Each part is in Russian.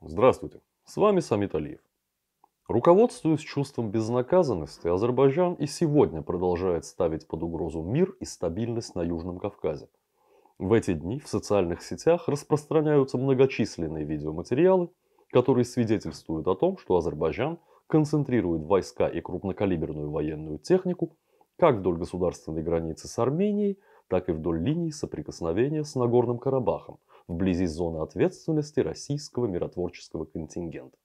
Здравствуйте, с вами Самит Алиев. Руководствуясь чувством безнаказанности, Азербайджан и сегодня продолжает ставить под угрозу мир и стабильность на Южном Кавказе. В эти дни в социальных сетях распространяются многочисленные видеоматериалы, которые свидетельствуют о том, что Азербайджан концентрирует войска и крупнокалиберную военную технику как вдоль государственной границы с Арменией, так и вдоль линии соприкосновения с Нагорным Карабахом, вблизи зоны ответственности российского миротворческого контингента.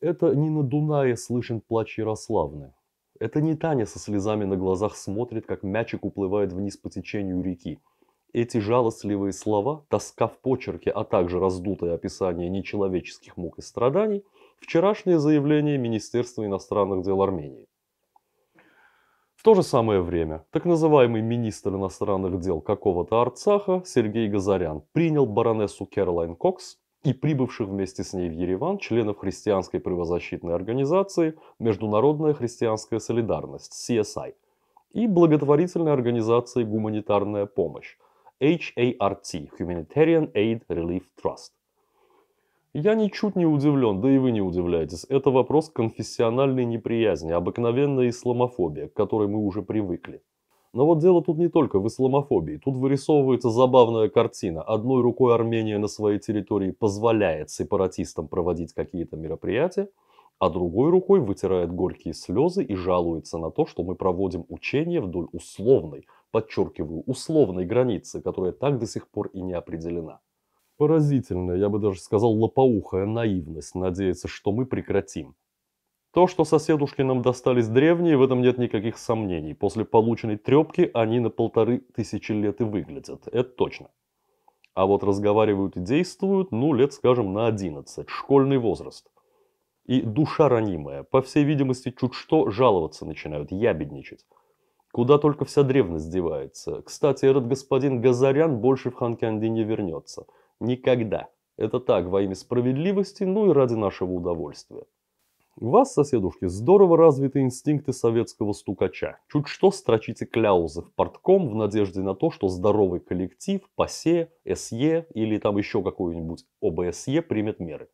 Это не на Дунае слышен плач Ярославны. Это не Таня со слезами на глазах смотрит, как мячик уплывает вниз по течению реки. Эти жалостливые слова, тоска в почерке, а также раздутое описание нечеловеческих мук и страданий – вчерашнее заявление Министерства иностранных дел Армении. В то же самое время, так называемый министр иностранных дел какого-то Арцаха Сергей Газарян принял баронессу Кэролайн Кокс и прибывших вместе с ней в Ереван членов христианской правозащитной организации Международная христианская солидарность CSI и благотворительной организации «Гуманитарная помощь» HART Humanitarian Aid Relief Trust. Я ничуть не удивлен, да и вы не удивляетесь. Это вопрос конфессиональной неприязни, обыкновенная исламофобия, к которой мы уже привыкли. Но вот дело тут не только в исламофобии. Тут вырисовывается забавная картина. Одной рукой Армения на своей территории позволяет сепаратистам проводить какие-то мероприятия, а другой рукой вытирает горькие слезы и жалуется на то, что мы проводим учения вдоль условной, подчеркиваю, условной границы, которая так до сих пор и не определена. Поразительная, я бы даже сказал, лопоухая наивность надеяться, что мы прекратим. То, что соседушки нам достались древние, в этом нет никаких сомнений. После полученной трепки они на полторы тысячи лет и выглядят, это точно. А вот разговаривают и действуют, ну, лет, скажем, на 11, школьный возраст. И душа ранимая, по всей видимости, чуть что жаловаться начинают, ябедничать. Куда только вся древность девается. Кстати, этот господин Газарян больше в Ханкянде не вернется – Никогда. Это так, во имя справедливости, ну и ради нашего удовольствия. У вас, соседушки, здорово развиты инстинкты советского стукача. Чуть что строчите кляузы в портком в надежде на то, что здоровый коллектив, ПАСЕ, СЕ или там еще какой-нибудь ОБСЕ примет меры.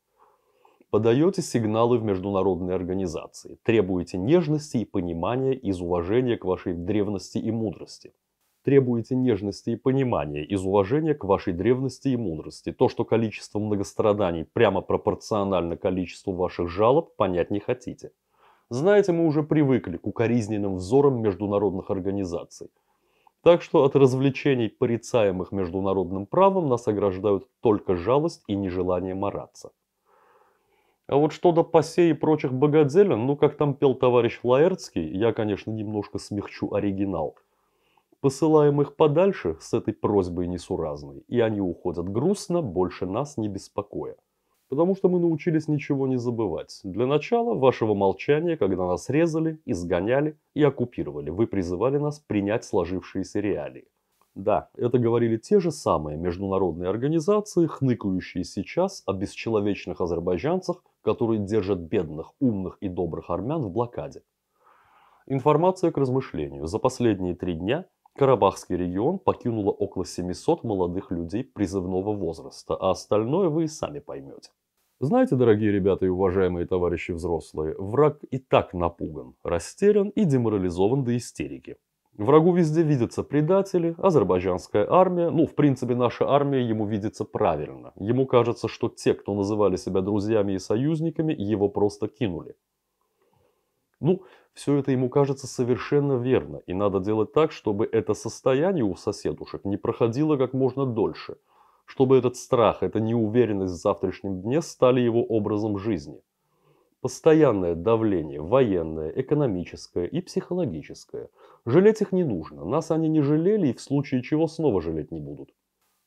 Подаете сигналы в международные организации, требуете нежности и понимания из уважения к вашей древности и мудрости – требуете нежности и понимания из уважения к вашей древности и мудрости. То, что количество многостраданий прямо пропорционально количеству ваших жалоб, понять не хотите. Знаете, мы уже привыкли к укоризненным взорам международных организаций. Так что от развлечений, порицаемых международным правом, нас ограждают только жалость и нежелание мараться. А вот что до пасе и прочих богоделин, ну как там пел товарищ Флаерцкий, я, конечно, немножко смягчу оригинал – Посылаем их подальше с этой просьбой несуразной, и они уходят грустно, больше нас не беспокоя. Потому что мы научились ничего не забывать. Для начала вашего молчания, когда нас резали, изгоняли и оккупировали, вы призывали нас принять сложившиеся реалии. Да, это говорили те же самые международные организации, хныкающие сейчас о бесчеловечных азербайджанцах, которые держат бедных, умных и добрых армян в блокаде. Информация к размышлению. За последние три дня Карабахский регион покинуло около 700 молодых людей призывного возраста, а остальное вы и сами поймете. Знаете, дорогие ребята и уважаемые товарищи взрослые, враг и так напуган, растерян и деморализован до истерики. Врагу везде видятся предатели, азербайджанская армия, ну, в принципе, наша армия ему видится правильно. Ему кажется, что те, кто называли себя друзьями и союзниками, его просто кинули. Ну, все это ему кажется совершенно верно, и надо делать так, чтобы это состояние у соседушек не проходило как можно дольше, чтобы этот страх, эта неуверенность в завтрашнем дне стали его образом жизни. Постоянное давление, военное, экономическое и психологическое. Жалеть их не нужно, нас они не жалели и в случае чего снова жалеть не будут.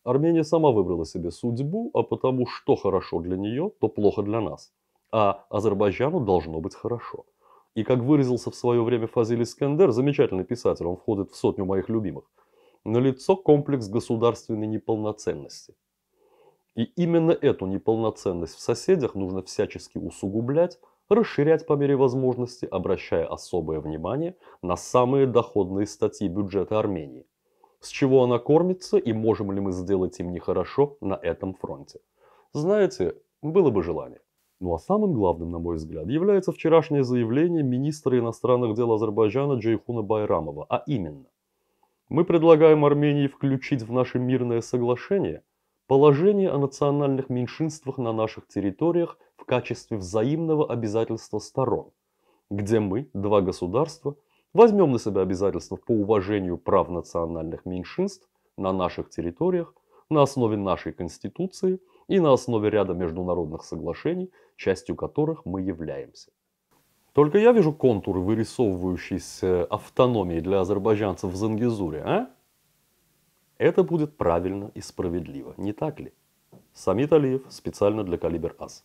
Армения сама выбрала себе судьбу, а потому что хорошо для нее, то плохо для нас. А Азербайджану должно быть хорошо. И как выразился в свое время Фазиль Искендер, замечательный писатель, он входит в сотню моих любимых, налицо комплекс государственной неполноценности. И именно эту неполноценность в соседях нужно всячески усугублять, расширять по мере возможности, обращая особое внимание на самые доходные статьи бюджета Армении. С чего она кормится и можем ли мы сделать им нехорошо на этом фронте. Знаете, было бы желание. Ну а самым главным, на мой взгляд, является вчерашнее заявление министра иностранных дел Азербайджана Джейхуна Байрамова, а именно «Мы предлагаем Армении включить в наше мирное соглашение положение о национальных меньшинствах на наших территориях в качестве взаимного обязательства сторон, где мы, два государства, возьмем на себя обязательства по уважению прав национальных меньшинств на наших территориях на основе нашей Конституции – и на основе ряда международных соглашений, частью которых мы являемся. Только я вижу контуры, вырисовывающиеся автономии для азербайджанцев в Зангизуре, а? Это будет правильно и справедливо, не так ли? Самит Алиев специально для Калибр Ас.